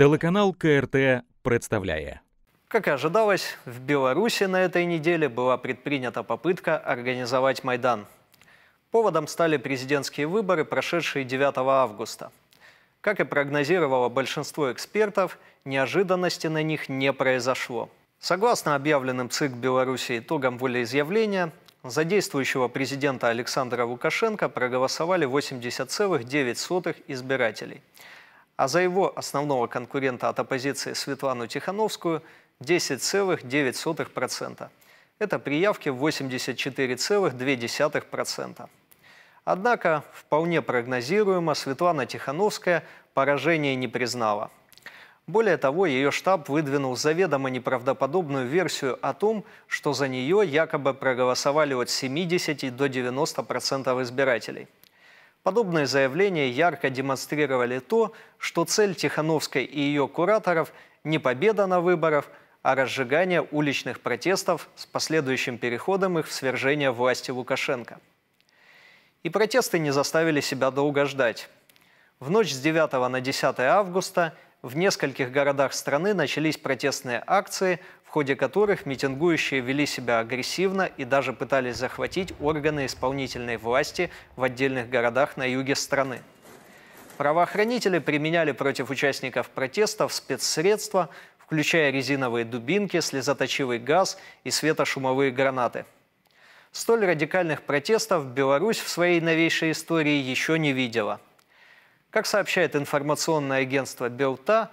Телеканал КРТ представляет. Как и ожидалось, в Беларуси на этой неделе была предпринята попытка организовать Майдан. Поводом стали президентские выборы, прошедшие 9 августа. Как и прогнозировало большинство экспертов, неожиданности на них не произошло. Согласно объявленным ЦИК Беларуси итогам волеизъявления, за действующего президента Александра Лукашенко проголосовали 80,9 избирателей – а за его основного конкурента от оппозиции Светлану Тихановскую 10,9%. Это при явке 84,2%. Однако, вполне прогнозируемо, Светлана Тихановская поражение не признала. Более того, ее штаб выдвинул заведомо неправдоподобную версию о том, что за нее якобы проголосовали от 70 до 90% избирателей – Подобные заявления ярко демонстрировали то, что цель Тихановской и ее кураторов не победа на выборах, а разжигание уличных протестов с последующим переходом их в свержение власти Лукашенко. И протесты не заставили себя долго ждать. В ночь с 9 на 10 августа – в нескольких городах страны начались протестные акции, в ходе которых митингующие вели себя агрессивно и даже пытались захватить органы исполнительной власти в отдельных городах на юге страны. Правоохранители применяли против участников протестов спецсредства, включая резиновые дубинки, слезоточивый газ и светошумовые гранаты. Столь радикальных протестов Беларусь в своей новейшей истории еще не видела – как сообщает информационное агентство «Белта»,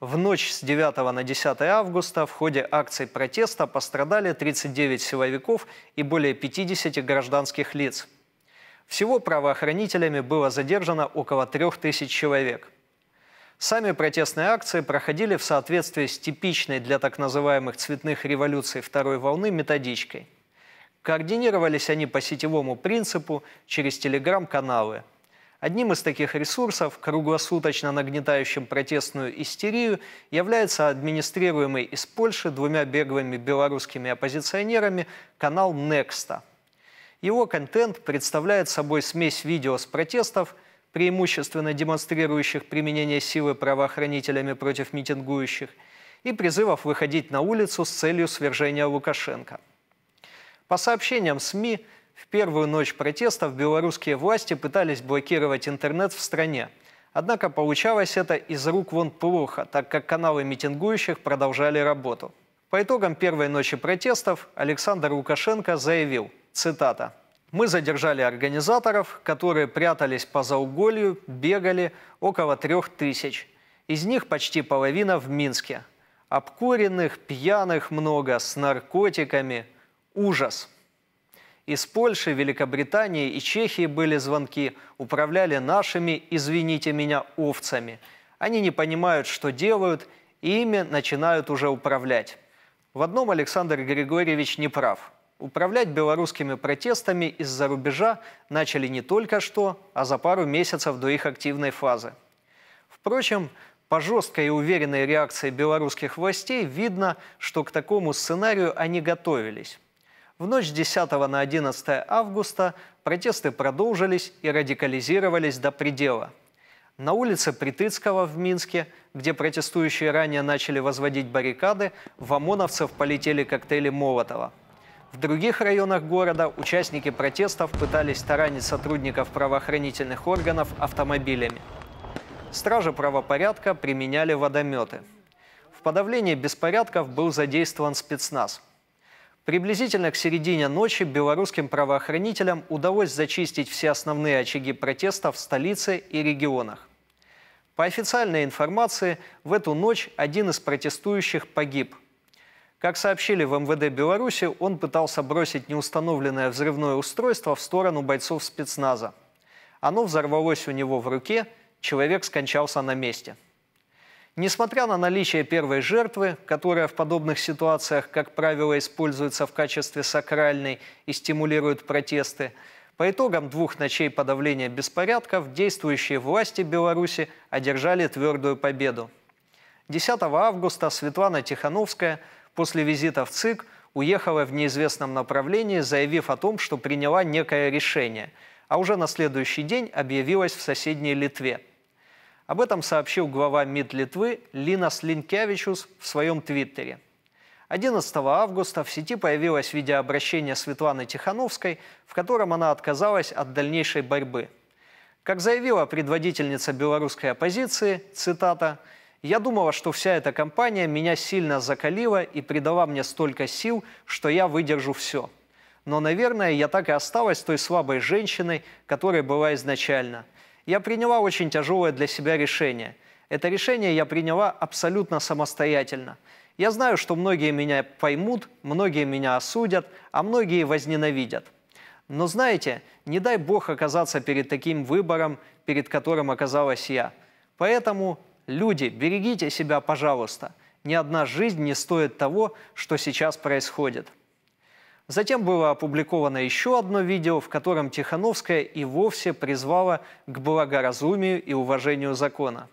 в ночь с 9 на 10 августа в ходе акций протеста пострадали 39 силовиков и более 50 гражданских лиц. Всего правоохранителями было задержано около 3000 человек. Сами протестные акции проходили в соответствии с типичной для так называемых цветных революций второй волны методичкой. Координировались они по сетевому принципу через телеграм-каналы – Одним из таких ресурсов, круглосуточно нагнетающим протестную истерию, является администрируемый из Польши двумя беглыми белорусскими оппозиционерами канал Некста. Его контент представляет собой смесь видео с протестов, преимущественно демонстрирующих применение силы правоохранителями против митингующих, и призывов выходить на улицу с целью свержения Лукашенко. По сообщениям СМИ, в первую ночь протестов белорусские власти пытались блокировать интернет в стране. Однако получалось это из рук вон плохо, так как каналы митингующих продолжали работу. По итогам первой ночи протестов Александр Лукашенко заявил, цитата, «Мы задержали организаторов, которые прятались по зауголью, бегали около трех тысяч. Из них почти половина в Минске. Обкуренных, пьяных много, с наркотиками. Ужас!» Из Польши, Великобритании и Чехии были звонки, управляли нашими, извините меня, овцами. Они не понимают, что делают, и ими начинают уже управлять. В одном Александр Григорьевич не прав. Управлять белорусскими протестами из-за рубежа начали не только что, а за пару месяцев до их активной фазы. Впрочем, по жесткой и уверенной реакции белорусских властей видно, что к такому сценарию они готовились. В ночь с 10 на 11 августа протесты продолжились и радикализировались до предела. На улице Притыцкого в Минске, где протестующие ранее начали возводить баррикады, в ОМОНовцев полетели коктейли Молотова. В других районах города участники протестов пытались таранить сотрудников правоохранительных органов автомобилями. Стражи правопорядка применяли водометы. В подавлении беспорядков был задействован спецназ – Приблизительно к середине ночи белорусским правоохранителям удалось зачистить все основные очаги протеста в столице и регионах. По официальной информации, в эту ночь один из протестующих погиб. Как сообщили в МВД Беларуси, он пытался бросить неустановленное взрывное устройство в сторону бойцов спецназа. Оно взорвалось у него в руке, человек скончался на месте. Несмотря на наличие первой жертвы, которая в подобных ситуациях, как правило, используется в качестве сакральной и стимулирует протесты, по итогам двух ночей подавления беспорядков действующие власти Беларуси одержали твердую победу. 10 августа Светлана Тихановская после визита в ЦИК уехала в неизвестном направлении, заявив о том, что приняла некое решение, а уже на следующий день объявилась в соседней Литве – об этом сообщил глава МИД Литвы Линас Линкевичус в своем твиттере. 11 августа в сети появилось видеообращение Светланы Тихановской, в котором она отказалась от дальнейшей борьбы. Как заявила предводительница белорусской оппозиции, цитата, «Я думала, что вся эта кампания меня сильно закалила и придала мне столько сил, что я выдержу все. Но, наверное, я так и осталась той слабой женщиной, которой была изначально – я приняла очень тяжелое для себя решение. Это решение я приняла абсолютно самостоятельно. Я знаю, что многие меня поймут, многие меня осудят, а многие возненавидят. Но знаете, не дай Бог оказаться перед таким выбором, перед которым оказалась я. Поэтому, люди, берегите себя, пожалуйста. Ни одна жизнь не стоит того, что сейчас происходит. Затем было опубликовано еще одно видео, в котором Тихановская и вовсе призвала к благоразумию и уважению закона.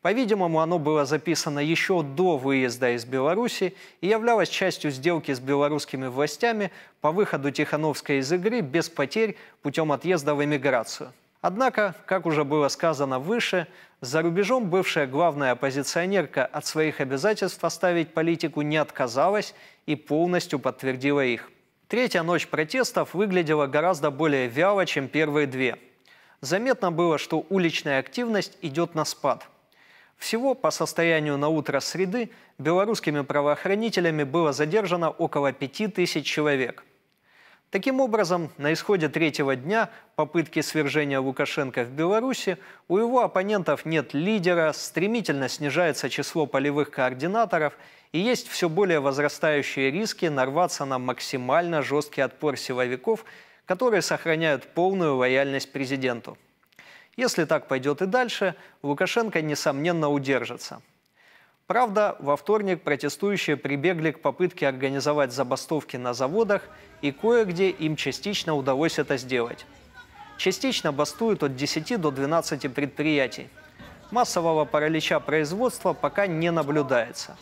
По-видимому, оно было записано еще до выезда из Беларуси и являлось частью сделки с белорусскими властями по выходу Тихановской из игры без потерь путем отъезда в эмиграцию. Однако, как уже было сказано выше, за рубежом бывшая главная оппозиционерка от своих обязательств оставить политику не отказалась и полностью подтвердила их. Третья ночь протестов выглядела гораздо более вяло, чем первые две. Заметно было, что уличная активность идет на спад. Всего по состоянию на утро среды белорусскими правоохранителями было задержано около 5000 человек – Таким образом, на исходе третьего дня попытки свержения Лукашенко в Беларуси у его оппонентов нет лидера, стремительно снижается число полевых координаторов и есть все более возрастающие риски нарваться на максимально жесткий отпор силовиков, которые сохраняют полную лояльность президенту. Если так пойдет и дальше, Лукашенко, несомненно, удержится – Правда, во вторник протестующие прибегли к попытке организовать забастовки на заводах, и кое-где им частично удалось это сделать. Частично бастуют от 10 до 12 предприятий. Массового паралича производства пока не наблюдается.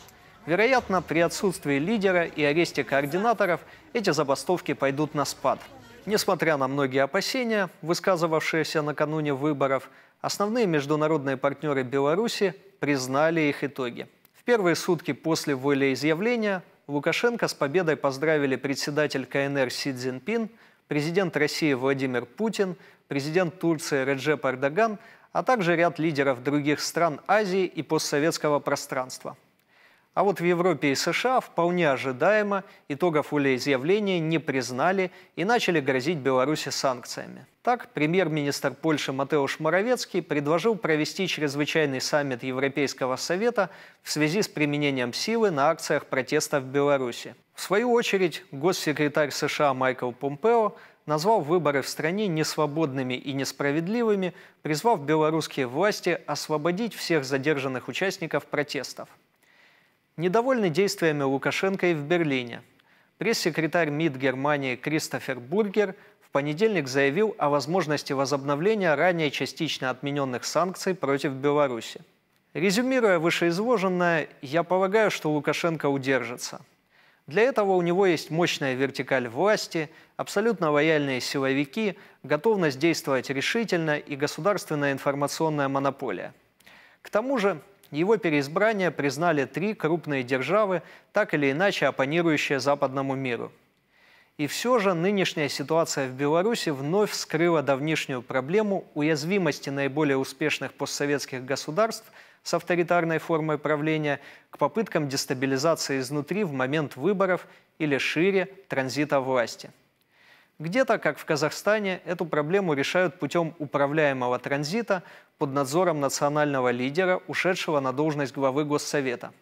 Вероятно, при отсутствии лидера и аресте координаторов эти забастовки пойдут на спад. Несмотря на многие опасения, высказывавшиеся накануне выборов, основные международные партнеры Беларуси признали их итоги. В первые сутки после волеизъявления Лукашенко с победой поздравили председатель КНР Си Цзиньпин, президент России Владимир Путин, президент Турции Реджеп Эрдоган, а также ряд лидеров других стран Азии и постсоветского пространства – а вот в Европе и США вполне ожидаемо итогов волеизъявления не признали и начали грозить Беларуси санкциями. Так, премьер-министр Польши Матеуш Моровецкий предложил провести чрезвычайный саммит Европейского совета в связи с применением силы на акциях протеста в Беларуси. В свою очередь, госсекретарь США Майкл Помпео назвал выборы в стране несвободными и несправедливыми, призвав белорусские власти освободить всех задержанных участников протестов недовольны действиями Лукашенко и в Берлине. Пресс-секретарь МИД Германии Кристофер Бургер в понедельник заявил о возможности возобновления ранее частично отмененных санкций против Беларуси. Резюмируя вышеизложенное, я полагаю, что Лукашенко удержится. Для этого у него есть мощная вертикаль власти, абсолютно лояльные силовики, готовность действовать решительно и государственная информационная монополия. К тому же его переизбрание признали три крупные державы, так или иначе оппонирующие западному миру. И все же нынешняя ситуация в Беларуси вновь вскрыла давнишнюю проблему уязвимости наиболее успешных постсоветских государств с авторитарной формой правления к попыткам дестабилизации изнутри в момент выборов или шире транзита власти. Где-то, как в Казахстане, эту проблему решают путем управляемого транзита под надзором национального лидера, ушедшего на должность главы Госсовета.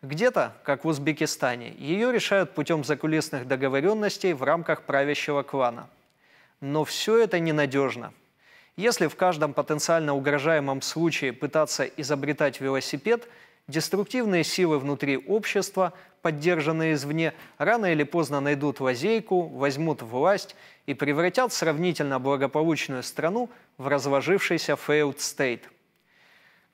Где-то, как в Узбекистане, ее решают путем закулисных договоренностей в рамках правящего клана. Но все это ненадежно. Если в каждом потенциально угрожаемом случае пытаться изобретать велосипед – Деструктивные силы внутри общества, поддержанные извне, рано или поздно найдут лазейку, возьмут власть и превратят сравнительно благополучную страну в разложившийся failed state.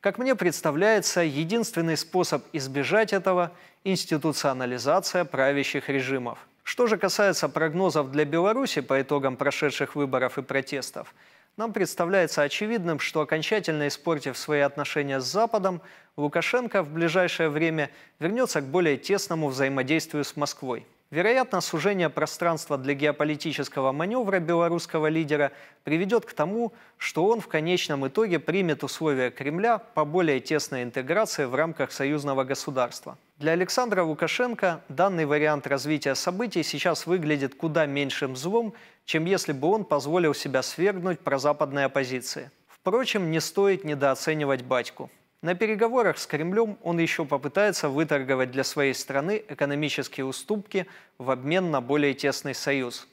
Как мне представляется, единственный способ избежать этого – институционализация правящих режимов. Что же касается прогнозов для Беларуси по итогам прошедших выборов и протестов – нам представляется очевидным, что окончательно испортив свои отношения с Западом, Лукашенко в ближайшее время вернется к более тесному взаимодействию с Москвой. Вероятно, сужение пространства для геополитического маневра белорусского лидера приведет к тому, что он в конечном итоге примет условия Кремля по более тесной интеграции в рамках союзного государства. Для Александра Лукашенко данный вариант развития событий сейчас выглядит куда меньшим злом, чем если бы он позволил себя свергнуть прозападной оппозиции. Впрочем, не стоит недооценивать батьку. На переговорах с Кремлем он еще попытается выторговать для своей страны экономические уступки в обмен на более тесный союз.